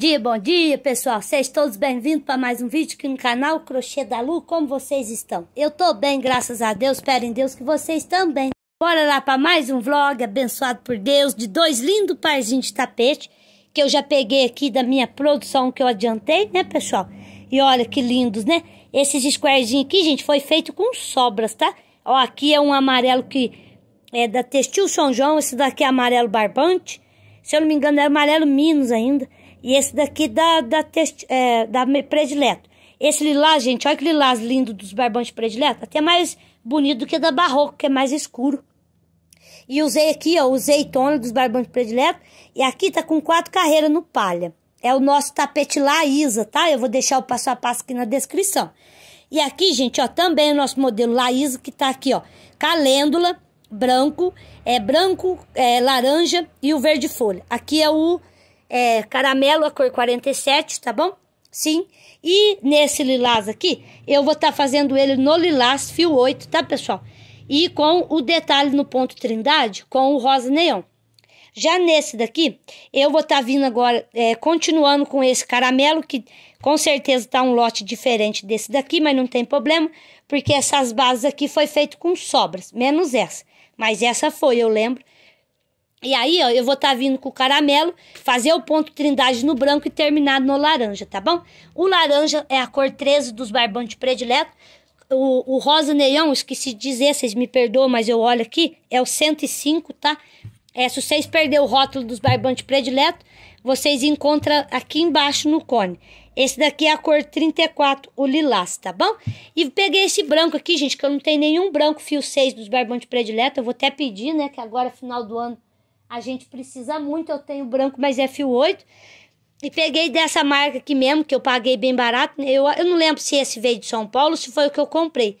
dia, bom dia, pessoal. Sejam todos bem-vindos para mais um vídeo aqui no canal Crochê da Lu. Como vocês estão? Eu tô bem, graças a Deus. Espero em Deus que vocês também. Bora lá para mais um vlog abençoado por Deus de dois lindos parzinhos de tapete que eu já peguei aqui da minha produção que eu adiantei, né, pessoal? E olha que lindos, né? Esses squarezinhos aqui, gente, foi feito com sobras, tá? Ó, aqui é um amarelo que é da Textil São João. Esse daqui é amarelo barbante. Se eu não me engano, é amarelo Minos ainda. E esse daqui da, da, é, da predileto. Esse lilás, gente, olha que lilás lindo dos barbantes predileto. Até é mais bonito do que da barroco, que é mais escuro. E usei aqui, ó, usei tona dos barbantes predileto. E aqui tá com quatro carreiras no palha. É o nosso tapete Laísa, tá? Eu vou deixar o passo a passo aqui na descrição. E aqui, gente, ó, também é o nosso modelo Laísa, que tá aqui, ó. Calêndula, branco, é branco, é laranja e o verde folha. Aqui é o é, caramelo, a cor 47, tá bom? Sim. E nesse lilás aqui, eu vou estar tá fazendo ele no lilás fio 8, tá, pessoal? E com o detalhe no ponto trindade, com o rosa neon. Já nesse daqui, eu vou estar tá vindo agora, é, continuando com esse caramelo, que com certeza tá um lote diferente desse daqui, mas não tem problema, porque essas bases aqui foi feito com sobras, menos essa. Mas essa foi, eu lembro, e aí, ó, eu vou estar tá vindo com o caramelo, fazer o ponto trindade no branco e terminar no laranja, tá bom? O laranja é a cor 13 dos barbantes prediletos. O, o rosa neon, esqueci de dizer, vocês me perdoam, mas eu olho aqui, é o 105, tá? É, se vocês perderem o rótulo dos barbantes prediletos, vocês encontram aqui embaixo no cone. Esse daqui é a cor 34, o lilás, tá bom? E peguei esse branco aqui, gente, que eu não tenho nenhum branco fio 6 dos barbantes prediletos. Eu vou até pedir, né, que agora, final do ano, a gente precisa muito. Eu tenho branco, mas é fio 8. E peguei dessa marca aqui mesmo, que eu paguei bem barato. Né? Eu, eu não lembro se esse veio de São Paulo, se foi o que eu comprei.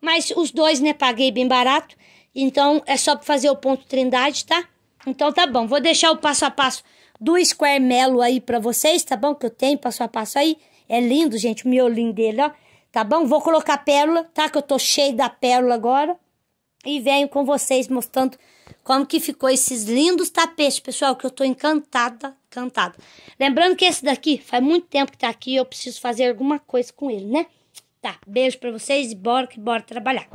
Mas os dois, né, paguei bem barato. Então, é só pra fazer o ponto trindade, tá? Então, tá bom. Vou deixar o passo a passo do Square Melo aí pra vocês, tá bom? Que eu tenho passo a passo aí. É lindo, gente, o miolinho dele, ó. Tá bom? Vou colocar pérola, tá? Que eu tô cheio da pérola agora e venho com vocês mostrando como que ficou esses lindos tapetes, pessoal, que eu tô encantada, encantada. Lembrando que esse daqui faz muito tempo que tá aqui eu preciso fazer alguma coisa com ele, né? Tá, beijo pra vocês e bora que bora trabalhar.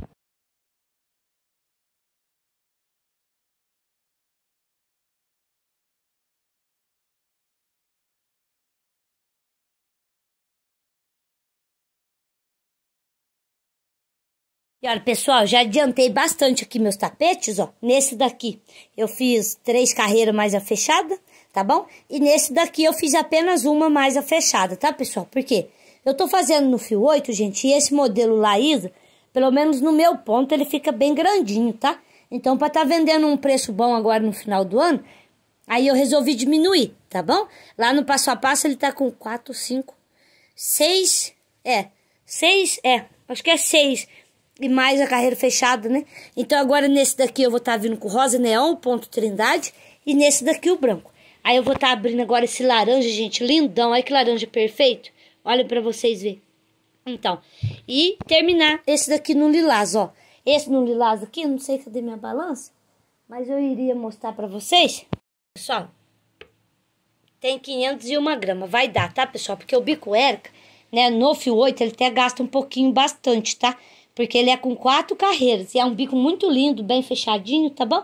E olha, pessoal, já adiantei bastante aqui meus tapetes, ó. Nesse daqui eu fiz três carreiras mais a fechada, tá bom? E nesse daqui eu fiz apenas uma mais a fechada, tá, pessoal? Por quê? Eu tô fazendo no fio 8, gente, e esse modelo Laísa, pelo menos no meu ponto, ele fica bem grandinho, tá? Então, pra tá vendendo um preço bom agora no final do ano, aí eu resolvi diminuir, tá bom? Lá no passo a passo ele tá com 4, 5, 6, é, 6, é, acho que é 6 e mais a carreira fechada, né? Então agora nesse daqui eu vou estar tá vindo com rosa neon, ponto trindade, e nesse daqui o branco. Aí eu vou estar tá abrindo agora esse laranja, gente, lindão. Olha que laranja perfeito. Olha para vocês ver. Então, e terminar esse daqui no lilás, ó. Esse no lilás aqui, não sei cadê minha balança, mas eu iria mostrar para vocês. Pessoal, tem 501 gramas, vai dar, tá, pessoal? Porque o bico Erca, né, no fio 8, ele até gasta um pouquinho bastante, tá? porque ele é com quatro carreiras e é um bico muito lindo, bem fechadinho, tá bom?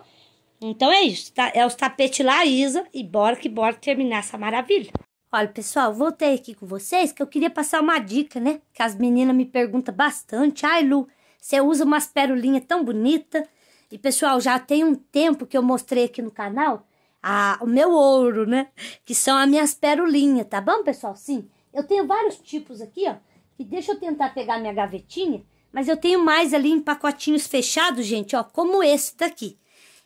Então é isso, tá? É os tapetes Laísa e bora que bora terminar essa maravilha. Olha, pessoal, voltei aqui com vocês que eu queria passar uma dica, né? Que as meninas me perguntam bastante. Ai, Lu, você usa umas perolinhas tão bonitas. E, pessoal, já tem um tempo que eu mostrei aqui no canal a, o meu ouro, né? Que são as minhas perolinhas, tá bom, pessoal? Sim, eu tenho vários tipos aqui, ó. E deixa eu tentar pegar minha gavetinha mas eu tenho mais ali em pacotinhos fechados, gente, ó, como esse daqui.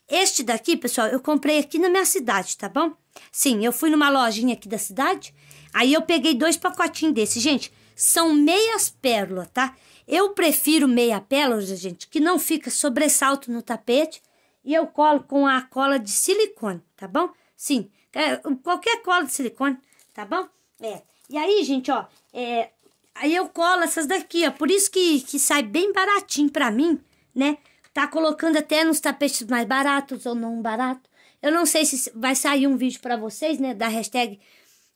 Este daqui, pessoal, eu comprei aqui na minha cidade, tá bom? Sim, eu fui numa lojinha aqui da cidade, aí eu peguei dois pacotinhos desses. Gente, são meias pérola, tá? Eu prefiro meia pérola, gente, que não fica sobressalto no tapete. E eu colo com a cola de silicone, tá bom? Sim, é, qualquer cola de silicone, tá bom? É. E aí, gente, ó, é, Aí eu colo essas daqui, ó. Por isso que, que sai bem baratinho pra mim, né? Tá colocando até nos tapetes mais baratos ou não barato. Eu não sei se vai sair um vídeo para vocês, né? Da hashtag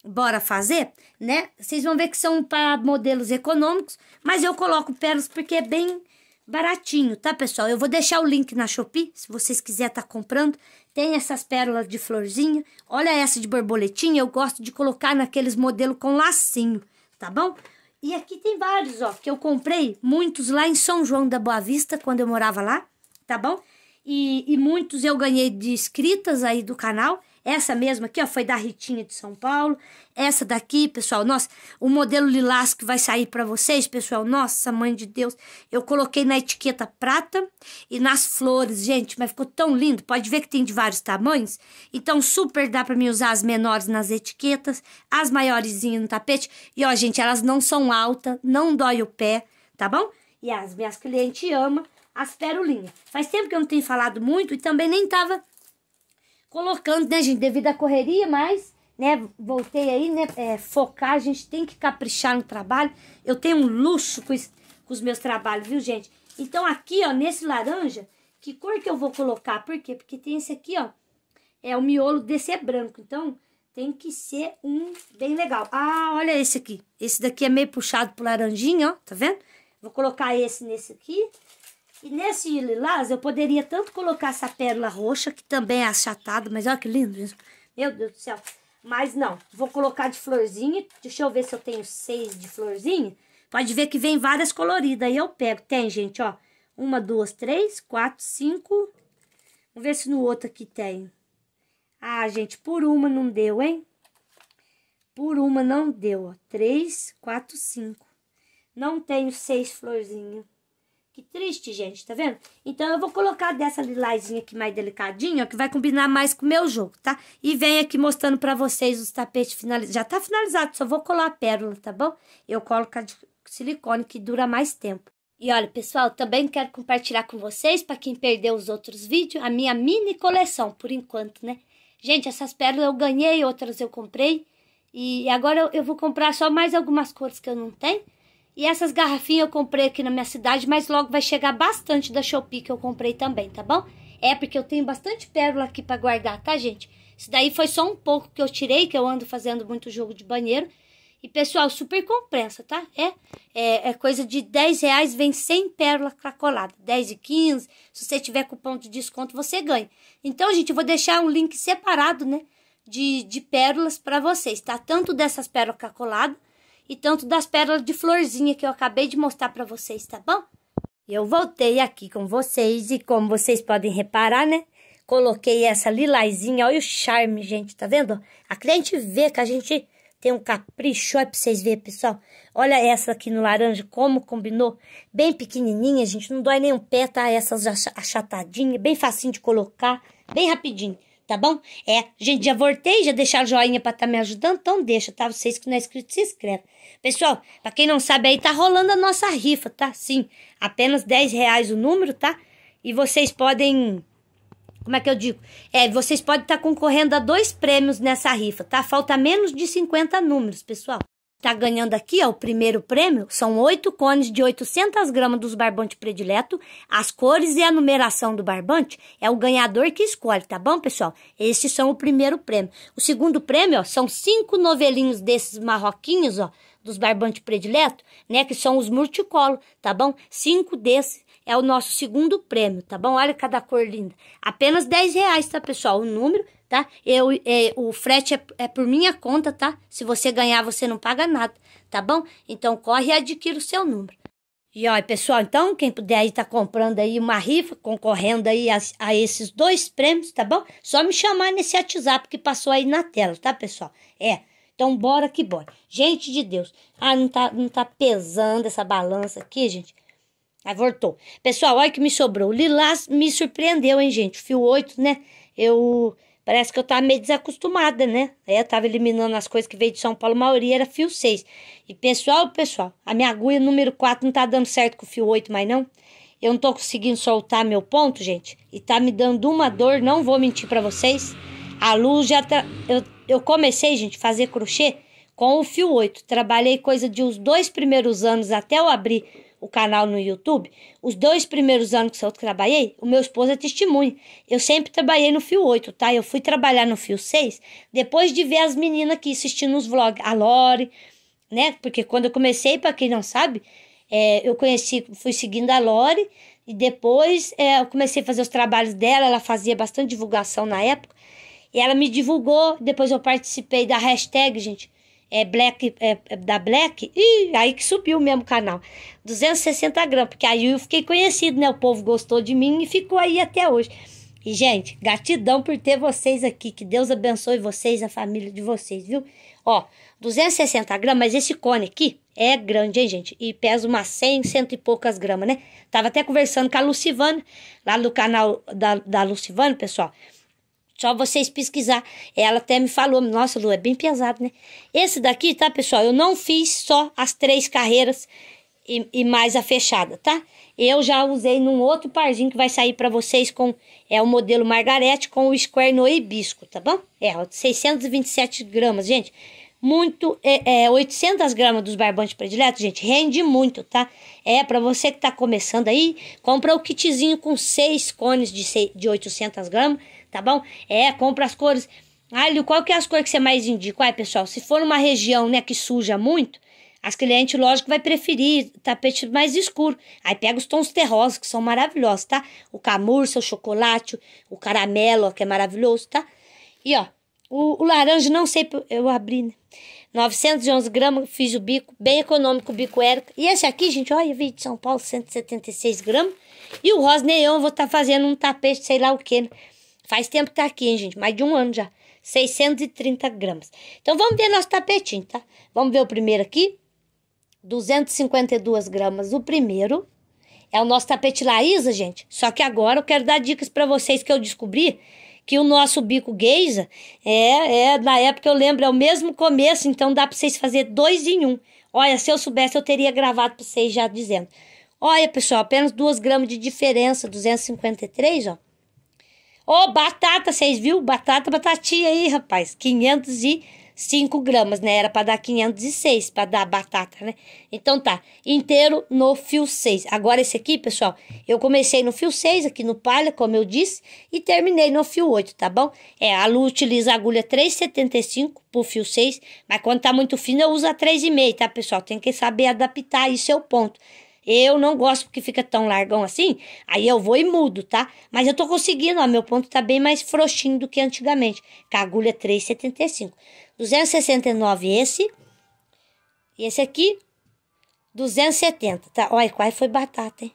bora fazer, né? Vocês vão ver que são para modelos econômicos, mas eu coloco pérolas porque é bem baratinho, tá, pessoal? Eu vou deixar o link na Shopee, se vocês quiserem tá comprando. Tem essas pérolas de florzinha. Olha essa de borboletinha, eu gosto de colocar naqueles modelos com lacinho, tá bom? E aqui tem vários, ó, que eu comprei, muitos lá em São João da Boa Vista, quando eu morava lá, tá bom? E, e muitos eu ganhei de inscritas aí do canal. Essa mesma aqui, ó, foi da Ritinha de São Paulo. Essa daqui, pessoal, nossa, o modelo lilás que vai sair para vocês, pessoal, nossa, mãe de Deus. Eu coloquei na etiqueta prata e nas flores, gente, mas ficou tão lindo. Pode ver que tem de vários tamanhos. Então, super dá para mim usar as menores nas etiquetas, as maiores no tapete. E, ó, gente, elas não são altas, não dói o pé, tá bom? E as minhas clientes amam as perolinhas. Faz tempo que eu não tenho falado muito e também nem tava colocando, né, gente, devido à correria, mas, né, voltei aí, né, é, focar, a gente tem que caprichar no trabalho. Eu tenho um luxo com, com os meus trabalhos, viu, gente? Então, aqui, ó, nesse laranja, que cor que eu vou colocar? Por quê? Porque tem esse aqui, ó, é o miolo desse é branco, então tem que ser um bem legal. Ah, olha esse aqui. Esse daqui é meio puxado pro laranjinho ó, tá vendo? Vou colocar esse nesse aqui e nesse lilás eu poderia tanto colocar essa pérola roxa, que também é achatada, mas olha que lindo isso. Meu Deus do céu. Mas não, vou colocar de florzinha. Deixa eu ver se eu tenho seis de florzinha. Pode ver que vem várias coloridas. Aí eu pego. Tem, gente, ó. Uma, duas, três, quatro, cinco. Vamos ver se no outro aqui tem. Ah, gente, por uma não deu, hein? Por uma não deu, ó. Três, quatro, cinco. Não tenho seis florzinhas. Que triste, gente, tá vendo? Então, eu vou colocar dessa lilazinha aqui mais delicadinha, que vai combinar mais com o meu jogo, tá? E vem aqui mostrando pra vocês os tapetes finalizados. Já tá finalizado, só vou colar a pérola, tá bom? Eu colo a de silicone, que dura mais tempo. E olha, pessoal, também quero compartilhar com vocês, para quem perdeu os outros vídeos, a minha mini coleção, por enquanto, né? Gente, essas pérolas eu ganhei, outras eu comprei. E agora eu, eu vou comprar só mais algumas cores que eu não tenho. E essas garrafinhas eu comprei aqui na minha cidade, mas logo vai chegar bastante da Shopee que eu comprei também, tá bom? É porque eu tenho bastante pérola aqui para guardar, tá, gente? Isso daí foi só um pouco que eu tirei, que eu ando fazendo muito jogo de banheiro. E, pessoal, super compensa, tá? É, é, é, coisa de 10 reais, vem 100 pérola cracolada. 10 e 15, se você tiver cupom de desconto, você ganha. Então, gente, eu vou deixar um link separado, né? De, de pérolas para vocês, tá? Tanto dessas pérolas cracoladas, e tanto das pérolas de florzinha que eu acabei de mostrar para vocês, tá bom? Eu voltei aqui com vocês e como vocês podem reparar, né? Coloquei essa lilazinha, olha o charme, gente, tá vendo? A cliente vê que a gente tem um capricho, olha pra vocês verem, pessoal. Olha essa aqui no laranja, como combinou. Bem pequenininha, gente, não dói nem um pé, tá? Essas achatadinhas, bem facinho de colocar, bem rapidinho tá bom? É, gente, já voltei, já deixaram joinha pra tá me ajudando, então deixa, tá? Vocês que não é inscrito, se inscreve. Pessoal, pra quem não sabe aí, tá rolando a nossa rifa, tá? Sim, apenas 10 reais o número, tá? E vocês podem como é que eu digo? É, vocês podem estar tá concorrendo a dois prêmios nessa rifa, tá? Falta menos de 50 números, pessoal. Tá ganhando aqui, ó, o primeiro prêmio. São oito cones de 800 gramas dos barbante predileto. As cores e a numeração do barbante é o ganhador que escolhe, tá bom, pessoal? Esses são o primeiro prêmio. O segundo prêmio, ó, são cinco novelinhos desses marroquinhos, ó, dos barbante predileto, né, que são os multicolo, tá bom? Cinco desses é o nosso segundo prêmio, tá bom? Olha cada cor linda. Apenas 10 reais, tá, pessoal? O número tá? Eu, é, o frete é, é, por minha conta, tá? Se você ganhar, você não paga nada, tá bom? Então corre e adquira o seu número. E olha, pessoal, então, quem puder aí tá comprando aí uma rifa, concorrendo aí a, a esses dois prêmios, tá bom? Só me chamar nesse WhatsApp que passou aí na tela, tá, pessoal? É, então, bora que bora. Gente de Deus. Ah, não tá, não tá pesando essa balança aqui, gente? Aí voltou. Pessoal, olha que me sobrou. O Lilás me surpreendeu, hein, gente? Fio 8, né? Eu Parece que eu tava meio desacostumada, né? Aí eu tava eliminando as coisas que veio de São Paulo, a maioria era fio 6. E pessoal, pessoal, a minha agulha número 4 não tá dando certo com o fio 8 mais não. Eu não tô conseguindo soltar meu ponto, gente. E tá me dando uma dor, não vou mentir para vocês. A luz já tá... Eu, eu comecei, gente, a fazer crochê com o fio 8. Trabalhei coisa de uns dois primeiros anos até eu abrir o canal no YouTube, os dois primeiros anos que eu trabalhei, o meu esposo é testemunha. Eu sempre trabalhei no fio 8, tá? Eu fui trabalhar no fio 6 depois de ver as meninas aqui assistindo os vlogs, a Lore, né? Porque quando eu comecei, para quem não sabe, é, eu conheci, fui seguindo a Lore e depois é, eu comecei a fazer os trabalhos dela, ela fazia bastante divulgação na época. E ela me divulgou, depois eu participei da hashtag, gente é Black, é, é da Black, e aí que subiu mesmo o canal. 260 gramas, porque aí eu fiquei conhecido, né? O povo gostou de mim e ficou aí até hoje. E, gente, gratidão por ter vocês aqui. Que Deus abençoe vocês, a família de vocês, viu? Ó, 260 gramas, mas esse cone aqui é grande, hein, gente? E pesa umas 100, cento e poucas gramas, né? Tava até conversando com a Lucivana, lá no canal da, da Lucivana, pessoal. Só vocês pesquisar. Ela até me falou, nossa, Lu, é bem pesado, né? Esse daqui, tá, pessoal? Eu não fiz só as três carreiras e, e mais a fechada, tá? Eu já usei num outro parzinho que vai sair para vocês com... É o modelo Margarete com o Square no Hibisco, tá bom? É, 627 gramas, gente muito, é, é, 800 gramas dos barbantes prediletos, gente, rende muito, tá? É, para você que tá começando aí, compra o kitzinho com 6 cones de, de 800 gramas, tá bom? É, compra as cores. Alho, qual que é as cores que você mais indica? Ué, pessoal, se for uma região, né, que suja muito, as clientes, lógico, vai preferir tapete mais escuro. Aí pega os tons terrosos, que são maravilhosos, tá? O camurça, o chocolate, o caramelo, ó, que é maravilhoso, tá? E, ó, o, o laranja, não sei, eu abri, né? 911 gramas, fiz o bico, bem econômico o bico Érica. E esse aqui, gente, olha, veio de São Paulo, 176 gramas. E o rosa neon, vou estar tá fazendo um tapete, sei lá o que, né? Faz tempo que tá aqui, hein, gente? Mais de um ano já. 630 gramas. Então, vamos ver nosso tapetinho, tá? Vamos ver o primeiro aqui. 252 gramas o primeiro. É o nosso tapete Laísa, gente. Só que agora eu quero dar dicas para vocês que eu descobri que o nosso bico geisa é, é, na época eu lembro, é o mesmo começo, então dá para vocês fazer dois em um. Olha, se eu soubesse, eu teria gravado para vocês já dizendo. Olha, pessoal, apenas 2 gramas de diferença, 253, ó. Ô, oh, batata, vocês viram? Batata, batatinha aí, rapaz. 505 gramas, né? Era pra dar 506 pra dar batata, né? Então tá, inteiro no fio 6. Agora esse aqui, pessoal, eu comecei no fio 6 aqui no palha, como eu disse, e terminei no fio 8, tá bom? É, a Lu utiliza a agulha 3,75 pro fio 6, mas quando tá muito fino eu uso a 3,5, tá, pessoal? Tem que saber adaptar aí seu é ponto. Eu não gosto porque fica tão largão assim. Aí eu vou e mudo, tá? Mas eu tô conseguindo, ó. Meu ponto tá bem mais frouxinho do que antigamente. Com a agulha 3,75. É 269 esse. E esse aqui, 270, tá? Olha, quase foi batata, hein?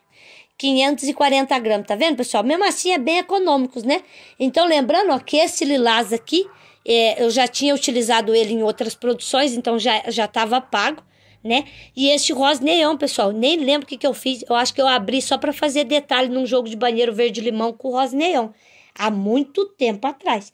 540 gramas, tá vendo, pessoal? Mesmo assim, é bem econômicos, né? Então, lembrando, ó, que esse lilás aqui, é, eu já tinha utilizado ele em outras produções, então já estava pago né? E este rosa neon, é pessoal, nem lembro o que, que eu fiz. Eu acho que eu abri só para fazer detalhe num jogo de banheiro verde-limão com rosa neon. Há muito tempo atrás.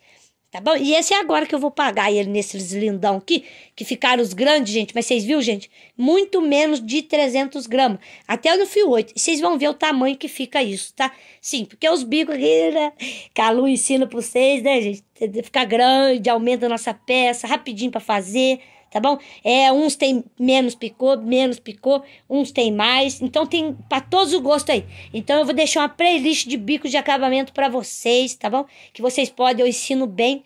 Tá bom? E esse é agora que eu vou pagar ele nesses lindão aqui, que ficaram os grandes, gente. Mas vocês viram, gente? Muito menos de 300 gramas. Até no fio 8. Vocês vão ver o tamanho que fica isso, tá? Sim, porque os bicos aqui, né? Calu ensina pra vocês, né, gente? Fica grande, aumenta a nossa peça, rapidinho para fazer tá bom? É, uns tem menos picô, menos picô, uns tem mais. Então tem para todos o gosto aí. Então eu vou deixar uma playlist de bicos de acabamento para vocês, tá bom? Que vocês podem, eu ensino bem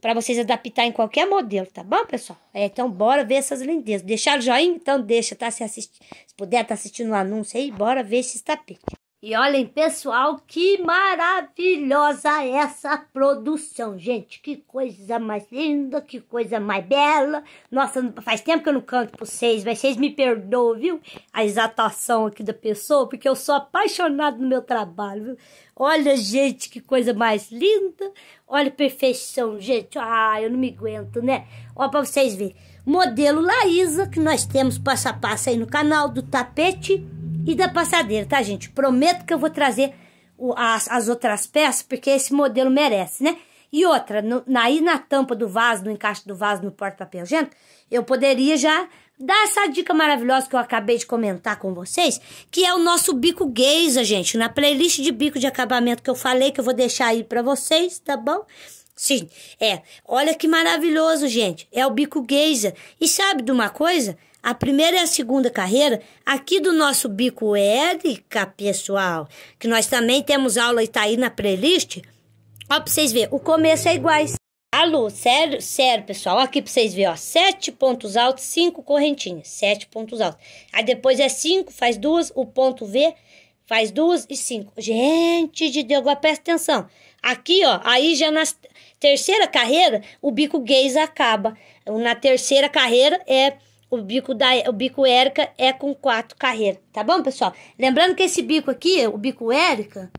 para vocês adaptar em qualquer modelo, tá bom, pessoal? É, então bora ver essas lindezas. Deixar o joinha? Então deixa, tá? Se, assist... Se puder, tá assistindo o um anúncio aí, bora ver esses tapetes. E olhem, pessoal, que maravilhosa essa produção, gente. Que coisa mais linda, que coisa mais bela. Nossa, faz tempo que eu não canto pra vocês, mas vocês me perdoam, viu? A exaltação aqui da pessoa, porque eu sou apaixonada no meu trabalho, viu? Olha, gente, que coisa mais linda. Olha, perfeição, gente. Ah, eu não me aguento, né? Ó, pra vocês verem. Modelo Laísa, que nós temos passo a passo aí no canal do tapete e da passadeira, tá, gente? Prometo que eu vou trazer o, as, as outras peças, porque esse modelo merece, né? E outra, no, na, aí na tampa do vaso, no encaixe do vaso, no porta-papel gente, eu poderia já dar essa dica maravilhosa que eu acabei de comentar com vocês, que é o nosso bico geyser, gente, na playlist de bico de acabamento que eu falei, que eu vou deixar aí para vocês, tá bom? Sim, é, olha que maravilhoso, gente, é o bico geyser. E sabe de uma coisa? a primeira e a segunda carreira, aqui do nosso Bico Érica, pessoal, que nós também temos aula e tá aí na playlist, ó, pra vocês verem, o começo é iguais. Alô, sério, sério, pessoal, aqui pra vocês verem, ó, sete pontos altos, cinco correntinhas, sete pontos altos. Aí depois é cinco, faz duas, o ponto V faz duas e cinco. Gente de Deus, agora presta atenção. Aqui, ó, aí já nas terceira carreira, o bico gays acaba. Na terceira carreira é o bico, da, o bico Érica é com quatro carreiras, tá bom, pessoal? Lembrando que esse bico aqui, o bico Érica,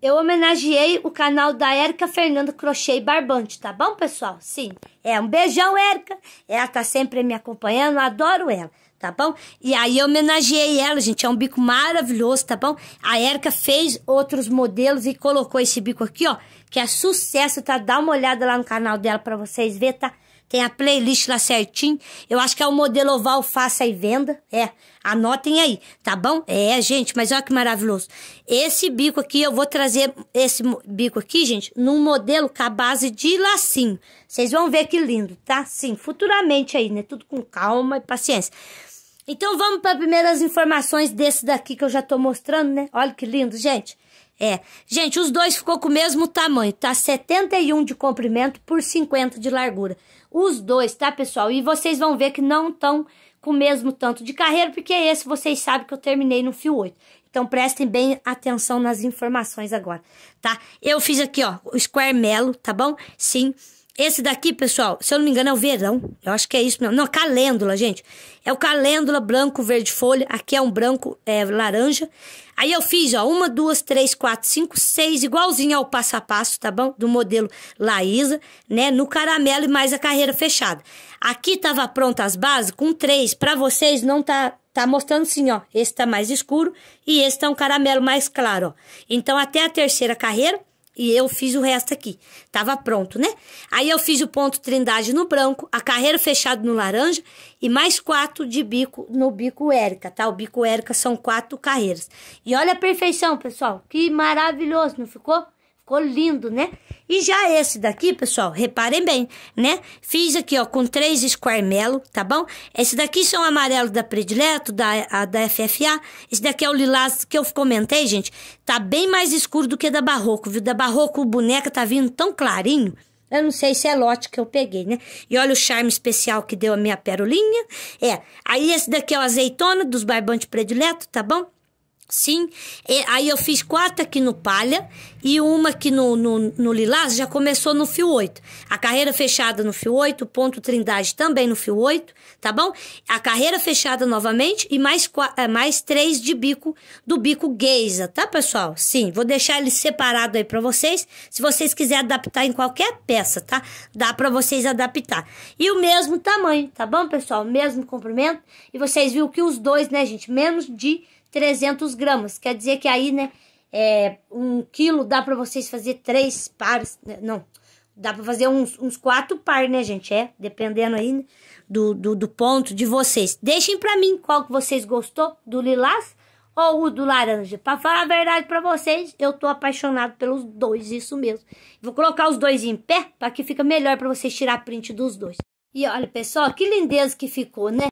eu homenageei o canal da Érica Fernando Crochê e Barbante, tá bom, pessoal? Sim, é um beijão, Érica. Ela tá sempre me acompanhando, adoro ela, tá bom? E aí eu homenageei ela, gente, é um bico maravilhoso, tá bom? A Érica fez outros modelos e colocou esse bico aqui, ó, que é sucesso, tá? Dá uma olhada lá no canal dela pra vocês verem, tá? Tem a playlist lá certinho. Eu acho que é o modelo oval faça e venda. É, anotem aí, tá bom? É, gente, mas olha que maravilhoso. Esse bico aqui, eu vou trazer esse bico aqui, gente, num modelo com a base de lacinho. Vocês vão ver que lindo, tá? Sim, futuramente aí, né? Tudo com calma e paciência. Então, vamos para as primeiras informações desse daqui que eu já tô mostrando, né? Olha que lindo, gente. É. Gente, os dois ficou com o mesmo tamanho, tá? 71 de comprimento por 50 de largura. Os dois, tá, pessoal? E vocês vão ver que não estão com o mesmo tanto de carreira, porque esse vocês sabem que eu terminei no fio 8. Então, prestem bem atenção nas informações agora, tá? Eu fiz aqui, ó, o square melo, tá bom? Sim. Esse daqui, pessoal, se eu não me engano, é o verão. Eu acho que é isso. mesmo. não calêndula, gente. É o calêndula branco, verde folha. Aqui é um branco, é, laranja. Aí eu fiz, ó, uma, duas, três, quatro, cinco, seis, igualzinho ao passo a passo, tá bom? Do modelo Laísa, né? No caramelo e mais a carreira fechada. Aqui tava pronta as bases com três. Pra vocês não tá tá mostrando sim, ó. Esse tá mais escuro e esse tá um caramelo mais claro, ó. Então, até a terceira carreira, e eu fiz o resto aqui. Tava pronto, né? Aí eu fiz o ponto trindade no branco, a carreira fechado no laranja e mais quatro de bico no bico Érica, tá? O bico Érica são quatro carreiras. E olha a perfeição, pessoal. Que maravilhoso, não ficou? Ficou lindo, né? E já esse daqui, pessoal, reparem bem, né? Fiz aqui, ó, com três esquarmelo, tá bom? Esse daqui são amarelo da Predileto, da, da FFA. Esse daqui é o lilás que eu comentei, gente. Tá bem mais escuro do que da Barroco, viu? Da Barroco, o boneca tá vindo tão clarinho. Eu não sei se é lote que eu peguei, né? E olha o charme especial que deu a minha perolinha. É, aí esse daqui é o azeitona dos barbantes predileto, tá bom? Sim. E, aí eu fiz quatro aqui no palha e uma aqui no, no, no, lilás, já começou no fio 8. A carreira fechada no fio 8, ponto trindade também no fio 8, tá bom? A carreira fechada novamente e mais, é, mais três de bico, do bico gueiza, tá, pessoal? Sim, vou deixar ele separado aí pra vocês, se vocês quiserem adaptar em qualquer peça, tá? Dá pra vocês adaptar. E o mesmo tamanho, tá bom, pessoal? mesmo comprimento. E vocês viram que os dois, né, gente? Menos de 300 gramas. Quer dizer que aí, né, é, um quilo dá para vocês fazer três pares, né, não, dá para fazer uns, uns quatro pares, né, gente? É, dependendo aí né, do, do, do, ponto de vocês. Deixem para mim qual que vocês gostou, do lilás ou o do laranja. Para falar a verdade para vocês, eu tô apaixonado pelos dois, isso mesmo. Vou colocar os dois em pé para que fica melhor para vocês tirar print dos dois. E olha, pessoal, que lindeza que ficou, né?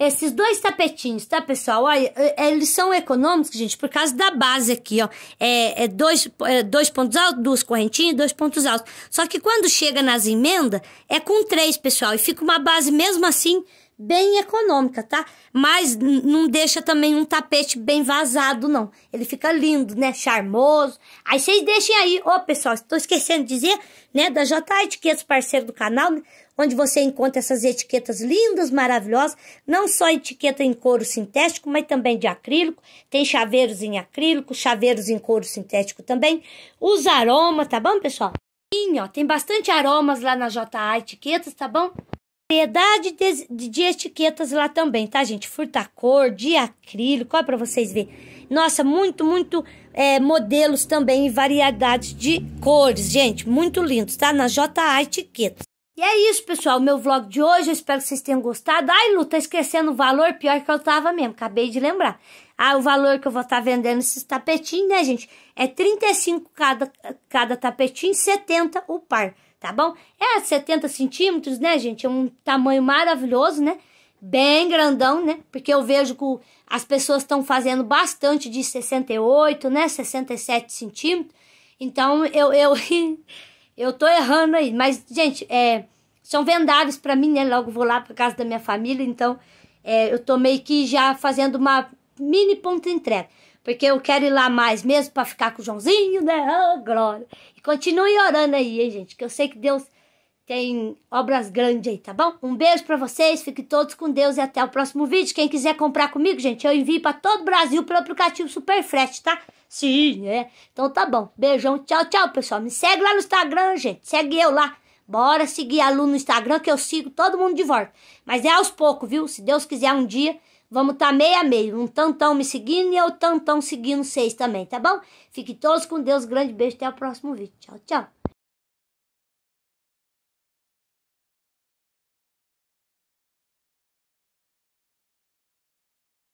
Esses dois tapetinhos, tá, pessoal? Olha, é, é, eles são econômicos, gente, por causa da base aqui, ó. É, é dois, é dois pontos altos, duas correntinhas, dois pontos altos. Só que quando chega nas emendas, é com três, pessoal. E fica uma base, mesmo assim, bem econômica, tá? Mas não deixa também um tapete bem vazado, não. Ele fica lindo, né? Charmoso. Aí vocês deixem aí, ô pessoal, estou esquecendo de dizer, né? Da J Etiquetas, parceiro do canal, né? onde você encontra essas etiquetas lindas, maravilhosas, não só etiqueta em couro sintético, mas também de acrílico. Tem chaveiros em acrílico, chaveiros em couro sintético também. Os aromas, tá bom, pessoal? Sim, ó, tem bastante aromas lá na JA Etiquetas, tá bom? Variedade de, de, de, etiquetas lá também, tá, gente? Furtacor, de acrílico, ó, pra vocês verem. Nossa, muito, muito é, modelos também e variedades de cores, gente. Muito lindos, tá? Na JA Etiquetas. E é isso, pessoal, meu vlog de hoje, eu espero que vocês tenham gostado. Ai, Lu, tá esquecendo o valor, pior que eu tava mesmo, acabei de lembrar. Ah, o valor que eu vou estar tá vendendo esses tapetinhos, né, gente? É 35 cada, cada tapetinho, 70 o par, tá bom? É 70 centímetros, né, gente? É um tamanho maravilhoso, né? Bem grandão, né? Porque eu vejo que as pessoas estão fazendo bastante de 68, né? 67 centímetros. Então, eu... eu Eu tô errando aí, mas, gente, é, são vendáveis para mim, né? Logo vou lá para casa da minha família, então é, eu tô meio que já fazendo uma mini ponta entrega. Porque eu quero ir lá mais mesmo para ficar com o Joãozinho, né? Oh, glória. E continue orando aí, hein, gente? Que eu sei que Deus tem obras grandes aí, tá bom? Um beijo para vocês, fiquem todos com Deus e até o próximo vídeo. Quem quiser comprar comigo, gente, eu envio para todo o Brasil pelo aplicativo Super Frete, tá? Sim, é. Então tá bom. Beijão, tchau, tchau, pessoal. Me segue lá no Instagram, gente. Segue eu lá. Bora seguir aluno no Instagram que eu sigo todo mundo de volta. Mas é aos poucos, viu? Se Deus quiser um dia, vamos tá meio a meio. Um tantão me seguindo e eu tantão seguindo vocês também, tá bom? Fiquem todos com Deus. Grande beijo. Até o próximo vídeo. Tchau, tchau.